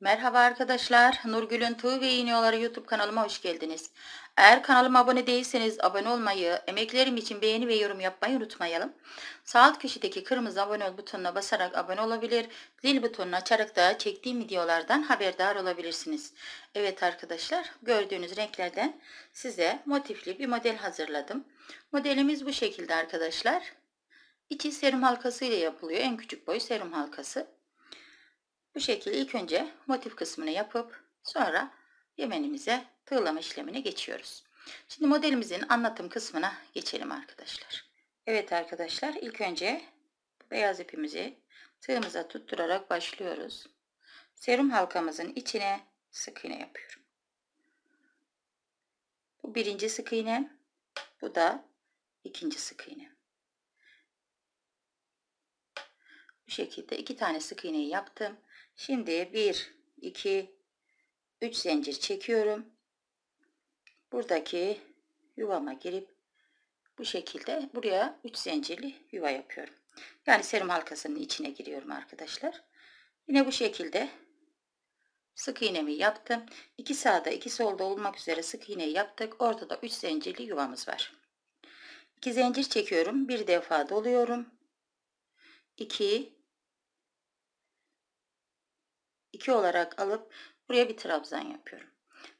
Merhaba arkadaşlar, Nurgül'ün Tığ ve İğniyoları YouTube kanalıma hoş geldiniz. Eğer kanalıma abone değilseniz abone olmayı, emeklerim için beğeni ve yorum yapmayı unutmayalım. Sağ alt köşedeki kırmızı abone ol butonuna basarak abone olabilir, zil butonunu açarak da çektiğim videolardan haberdar olabilirsiniz. Evet arkadaşlar, gördüğünüz renklerden size motifli bir model hazırladım. Modelimiz bu şekilde arkadaşlar. İçi serum halkası ile yapılıyor, en küçük boy serum halkası. Bu şekilde ilk önce motif kısmını yapıp sonra yemenimize tığlama işlemine geçiyoruz. Şimdi modelimizin anlatım kısmına geçelim arkadaşlar. Evet arkadaşlar ilk önce beyaz ipimizi tığımıza tutturarak başlıyoruz. Serum halkamızın içine sık iğne yapıyorum. Bu birinci sık iğne, Bu da ikinci sık iğnem. Bu şekilde iki tane sık iğneyi yaptım. Şimdi 1, 2, 3 zincir çekiyorum. Buradaki yuvama girip bu şekilde buraya 3 zincirli yuva yapıyorum. Yani serim halkasının içine giriyorum arkadaşlar. Yine bu şekilde sık iğnemi yaptım. İki sağda iki solda olmak üzere sık iğneyi yaptık. Ortada 3 zincirli yuvamız var. 2 zincir çekiyorum. Bir defa doluyorum. 2 2 olarak alıp buraya bir trabzan yapıyorum.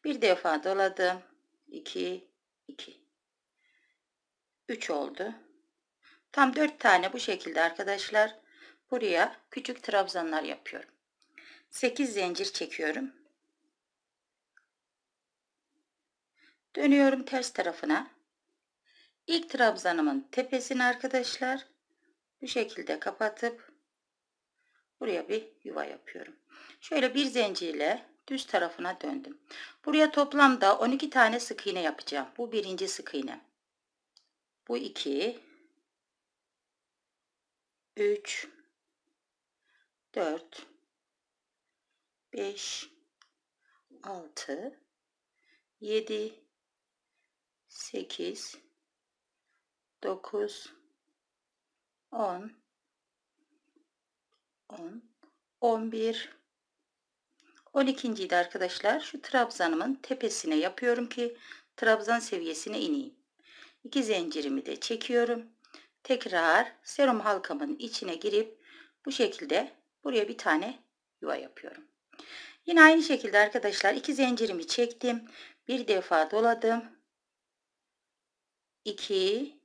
Bir defa doladım. 2 2 3 oldu. Tam 4 tane bu şekilde arkadaşlar. Buraya küçük trabzanlar yapıyorum. 8 zincir çekiyorum. Dönüyorum ters tarafına. İlk trabzanımın tepesini arkadaşlar bu şekilde kapatıp Buraya bir yuva yapıyorum. Şöyle bir zincirle düz tarafına döndüm. Buraya toplamda 12 tane sık iğne yapacağım. Bu birinci sık iğne. Bu 2 3 4 5 6 7 8 9 10 10, 11, 12. de arkadaşlar şu trabzanımın tepesine yapıyorum ki trabzan seviyesine ineyim. 2 zincirimi de çekiyorum. Tekrar serum halkamın içine girip bu şekilde buraya bir tane yuva yapıyorum. Yine aynı şekilde arkadaşlar 2 zincirimi çektim. Bir defa doladım. 2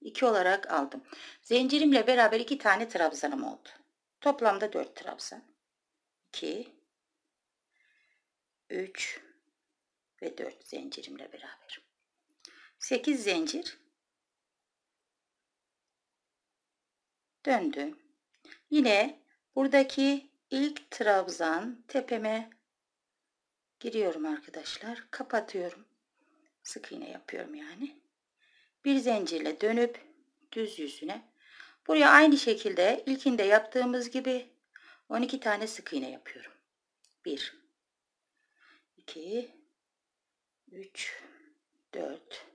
2 olarak aldım. Zincirimle beraber 2 tane trabzanım oldu. Toplamda 4 trabzan. 2 3 ve 4 zincirimle beraber. 8 zincir döndüm. Yine buradaki ilk trabzan tepeme giriyorum arkadaşlar. Kapatıyorum. Sık iğne yapıyorum yani. Bir zincirle dönüp düz yüzüne Buraya aynı şekilde ilkinde yaptığımız gibi 12 tane sık iğne yapıyorum. 1 2 3 4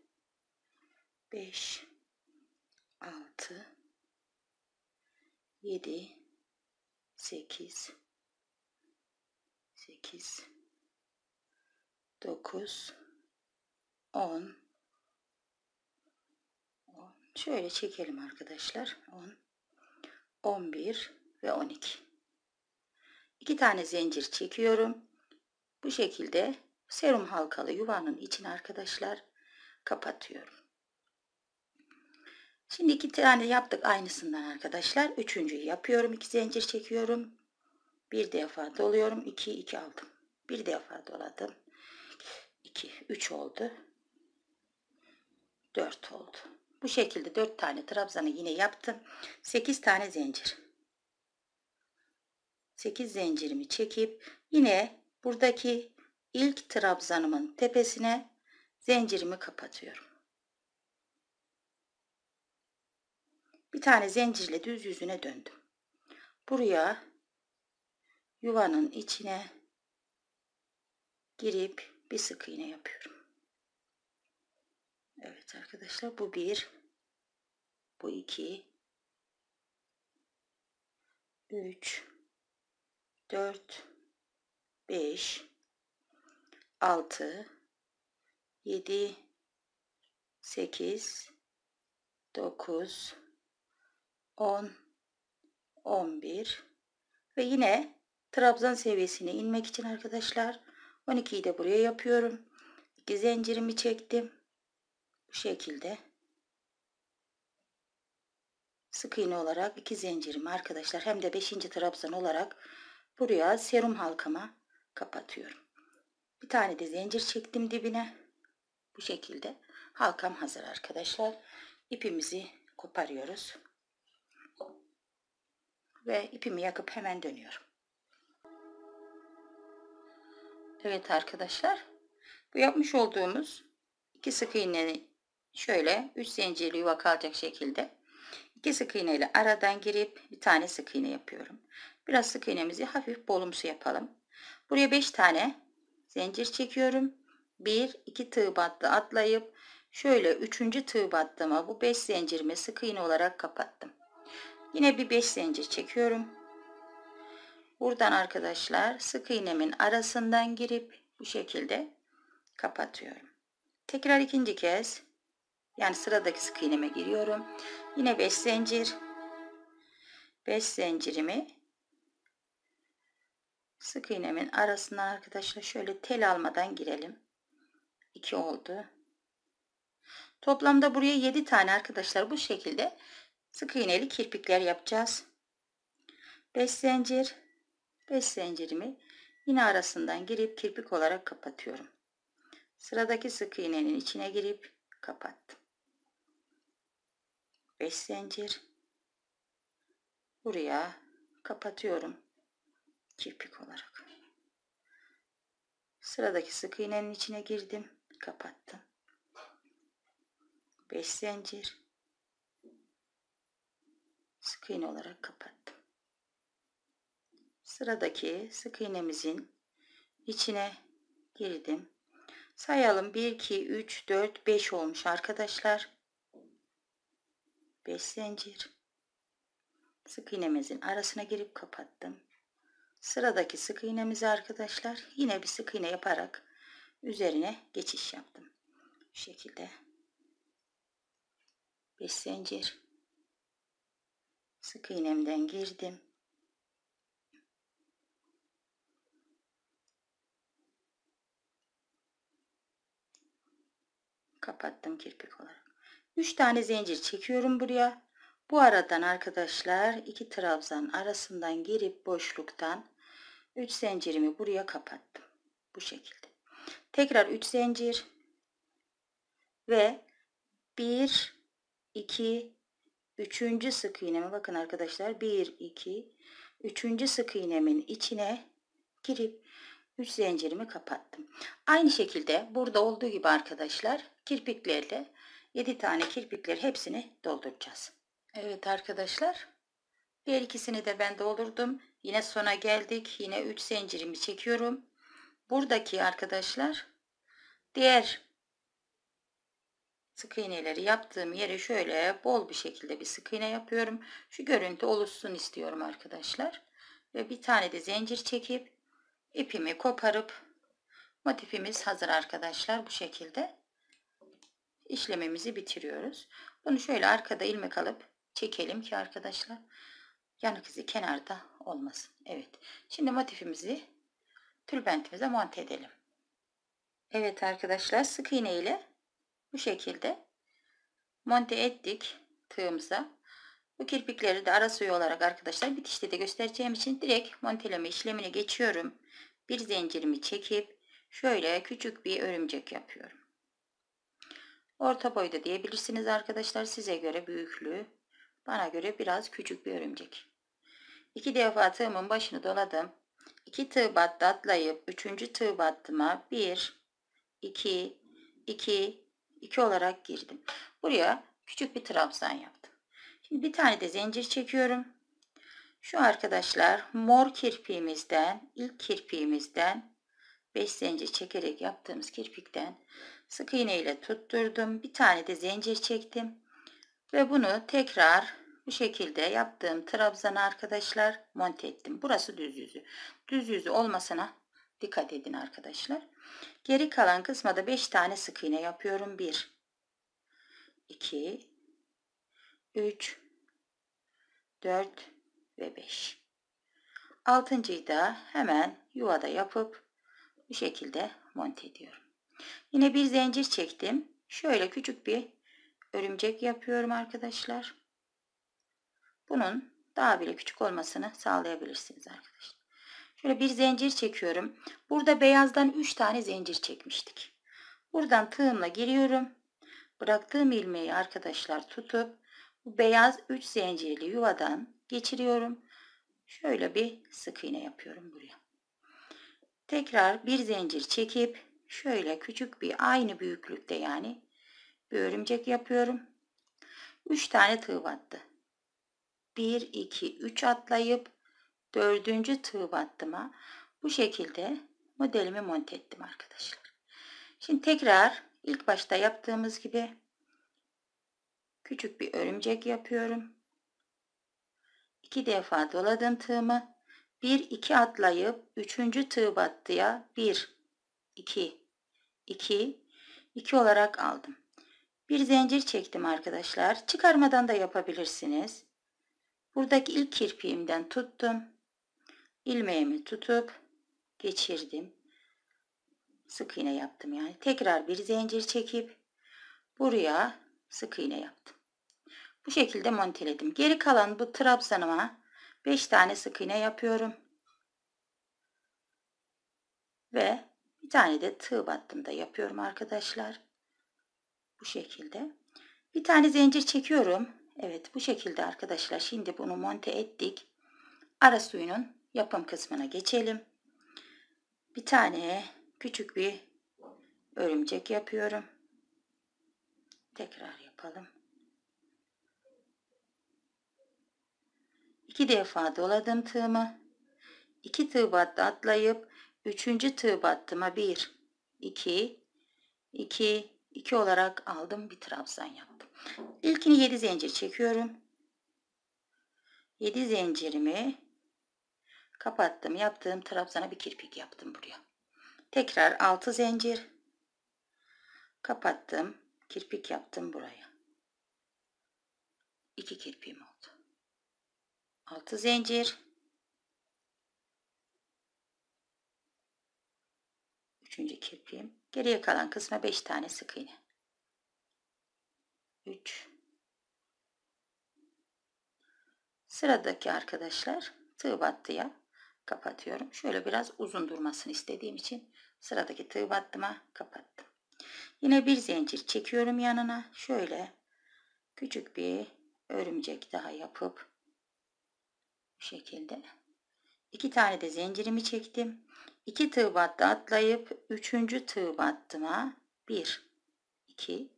5 6 7 8 8 9 10 Şöyle çekelim arkadaşlar. 10, 11 ve 12. 2 tane zincir çekiyorum. Bu şekilde serum halkalı yuvanın içine arkadaşlar kapatıyorum. Şimdi iki tane yaptık aynısından arkadaşlar. Üçüncüyü yapıyorum. İki zincir çekiyorum. Bir defa doluyorum. 2 2 aldım. Bir defa doladım. 2 3 oldu. 4 oldu. Bu şekilde 4 tane trabzanı yine yaptım. 8 tane zincir. 8 zincirimi çekip yine buradaki ilk trabzanımın tepesine zincirimi kapatıyorum. Bir tane zincirle düz yüzüne döndüm. Buraya yuvanın içine girip bir sık iğne yapıyorum. Evet arkadaşlar bu bir. Bu iki. Üç. Dört. Beş. Altı. Yedi. Sekiz. Dokuz. On. On bir. Ve yine trabzan seviyesine inmek için arkadaşlar 12'yi de buraya yapıyorum. 2 zincirimi çektim. Bu şekilde sık iğne olarak iki zincirimi arkadaşlar hem de 5. trabzan olarak buraya serum halkama kapatıyorum. Bir tane de zincir çektim dibine. Bu şekilde halkam hazır arkadaşlar. İpimizi koparıyoruz. Ve ipimi yakıp hemen dönüyorum. Evet arkadaşlar. Bu yapmış olduğumuz iki sık iğnenin şöyle 3 zincirli yuva kalacak şekilde 2 sık iğne ile aradan girip bir tane sık iğne yapıyorum. Biraz sık iğnemizi hafif bolumsu yapalım. Buraya 5 tane zincir çekiyorum. 1 2 tığ battı atlayıp şöyle 3. tığ battıma bu 5 zincirimi sık iğne olarak kapattım. Yine bir 5 zincir çekiyorum. Buradan arkadaşlar sık iğnemin arasından girip bu şekilde kapatıyorum. Tekrar ikinci kez yani sıradaki sık iğneme giriyorum. Yine 5 zincir. 5 zincirimi sık iğnemin arasından arkadaşlar şöyle tel almadan girelim. 2 oldu. Toplamda buraya 7 tane arkadaşlar bu şekilde sık iğneli kirpikler yapacağız. 5 zincir 5 zincirimi yine arasından girip kirpik olarak kapatıyorum. Sıradaki sık iğnenin içine girip kapattım. 5 zincir buraya kapatıyorum kirpik olarak sıradaki sık iğnenin içine girdim kapattım 5 zincir sık iğne olarak kapattım sıradaki sık iğnemizin içine girdim sayalım 1 2 3 4 5 olmuş arkadaşlar 5 zincir sık iğnemizin arasına girip kapattım sıradaki sık iğnemizi arkadaşlar yine bir sık iğne yaparak üzerine geçiş yaptım bu şekilde 5 zincir sık iğnemden girdim kapattım kirpik olarak 3 tane zincir çekiyorum buraya. Bu aradan arkadaşlar iki trabzan arasından girip boşluktan 3 zincirimi buraya kapattım. Bu şekilde. Tekrar 3 zincir ve 1 2 3. sık iğnemi. bakın arkadaşlar 1 2 3. sık iğnemin içine girip 3 zincirimi kapattım. Aynı şekilde burada olduğu gibi arkadaşlar kirpiklerle 7 tane kirpikleri hepsini dolduracağız. Evet arkadaşlar. Diğer ikisini de ben doldurdum. Yine sona geldik. Yine 3 zincirimi çekiyorum. Buradaki arkadaşlar diğer sık iğneleri yaptığım yere şöyle bol bir şekilde bir sık iğne yapıyorum. Şu görüntü oluşsun istiyorum arkadaşlar. Ve bir tane de zincir çekip ipimi koparıp motifimiz hazır arkadaşlar bu şekilde işlemimizi bitiriyoruz. Bunu şöyle arkada ilmek alıp çekelim ki arkadaşlar yanık izi kenarda olmasın. Evet. Şimdi motifimizi tülbentimize monte edelim. Evet arkadaşlar sık iğne ile bu şekilde monte ettik tığımıza. Bu kirpikleri de ara suyu olarak arkadaşlar bitişte de göstereceğim için direkt monteleme işlemine geçiyorum. Bir zincirimi çekip şöyle küçük bir örümcek yapıyorum. Orta boyda diyebilirsiniz arkadaşlar. Size göre büyüklüğü, bana göre biraz küçük bir örümcek. İki defa tığımın başını doladım. İki tığ battı atlayıp üçüncü tığ battıma bir, iki, iki, iki olarak girdim. Buraya küçük bir trabzan yaptım. Şimdi bir tane de zincir çekiyorum. Şu arkadaşlar mor kirpiğimizden, ilk kirpiğimizden 5 zincir çekerek yaptığımız kirpikten Sık iğne ile tutturdum. Bir tane de zincir çektim. Ve bunu tekrar bu şekilde yaptığım trabzanı arkadaşlar monte ettim. Burası düz yüzü. Düz yüzü olmasına dikkat edin arkadaşlar. Geri kalan kısma da 5 tane sık iğne yapıyorum. 1 2 3 4 ve 5. Altıncıyı da hemen yuvada yapıp bu şekilde monte ediyorum. Yine bir zincir çektim. Şöyle küçük bir örümcek yapıyorum arkadaşlar. Bunun daha bile küçük olmasını sağlayabilirsiniz arkadaşlar. Şöyle bir zincir çekiyorum. Burada beyazdan 3 tane zincir çekmiştik. Buradan tığımla giriyorum. Bıraktığım ilmeği arkadaşlar tutup bu beyaz 3 zincirli yuvadan geçiriyorum. Şöyle bir sık iğne yapıyorum buraya. Tekrar bir zincir çekip şöyle küçük bir aynı büyüklükte yani bir örümcek yapıyorum. 3 tane tığ battı. 1, 2, 3 atlayıp 4. tığ battıma bu şekilde modelimi monte ettim arkadaşlar. Şimdi tekrar ilk başta yaptığımız gibi küçük bir örümcek yapıyorum. 2 defa doladım tığımı. 1 2 atlayıp 3. tığ battıya 1 2 2, 2 olarak aldım. Bir zincir çektim arkadaşlar. Çıkarmadan da yapabilirsiniz. Buradaki ilk kirpiğimden tuttum. ilmeğimi tutup geçirdim. Sık iğne yaptım yani. Tekrar bir zincir çekip buraya sık iğne yaptım. Bu şekilde monteledim. Geri kalan bu trabzanıma 5 tane sık iğne yapıyorum. Ve bir tane de tığ battımda yapıyorum arkadaşlar. Bu şekilde. Bir tane zincir çekiyorum. Evet bu şekilde arkadaşlar. Şimdi bunu monte ettik. Ara suyunun yapım kısmına geçelim. Bir tane küçük bir örümcek yapıyorum. Tekrar yapalım. İki defa doladım tığımı. İki tığ battı atlayıp Üçüncü tığ battıma 1, 2, 2, 2 olarak aldım. Bir trabzan yaptım. İlkini 7 zincir çekiyorum. 7 zincirimi kapattım. Yaptığım trabzana bir kirpik yaptım buraya. Tekrar 6 zincir kapattım. Kirpik yaptım buraya. 2 kirpiğim oldu. 6 zincir Üçüncü kirpiğim. Geriye kalan kısma 5 tane sık iğne. 3 Sıradaki arkadaşlar tığ battıya kapatıyorum. Şöyle biraz uzun durmasını istediğim için sıradaki tığ battıma kapattım. Yine bir zincir çekiyorum yanına. Şöyle küçük bir örümcek daha yapıp bu şekilde iki tane de zincirimi çektim. 2 tığ battı atlayıp 3. tığ battıma 1 2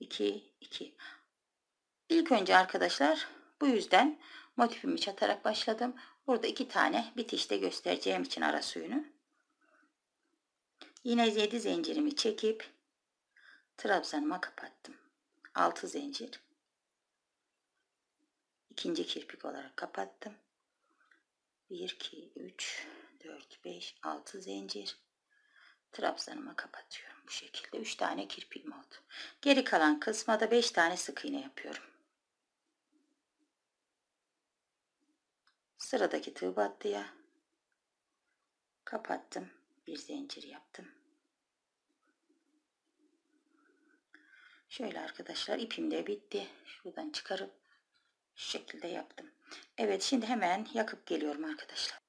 2 2 İlk önce arkadaşlar bu yüzden motifimi çatarak başladım. Burada iki tane bitişte göstereceğim için ara suyunu. Yine 7 zincirimi çekip trabzanıma kapattım. 6 zincir. ikinci kirpik olarak kapattım. 1 2 3 5, 6 zincir trabzanıma kapatıyorum bu şekilde 3 tane kirpiğim oldu geri kalan kısma da 5 tane sık iğne yapıyorum sıradaki tığ battıya kapattım bir zincir yaptım şöyle arkadaşlar ipim de bitti şuradan çıkarıp şu şekilde yaptım Evet şimdi hemen yakıp geliyorum arkadaşlar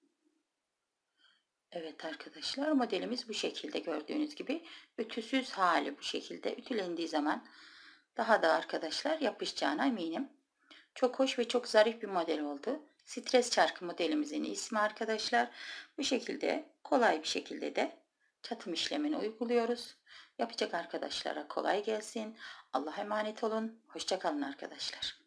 Evet arkadaşlar modelimiz bu şekilde gördüğünüz gibi ütüsüz hali bu şekilde ütülendiği zaman daha da arkadaşlar yapışacağına eminim. Çok hoş ve çok zarif bir model oldu. Stres çarkı modelimizin ismi arkadaşlar. Bu şekilde kolay bir şekilde de çatım işlemini uyguluyoruz. Yapacak arkadaşlara kolay gelsin. Allah'a emanet olun. Hoşçakalın arkadaşlar.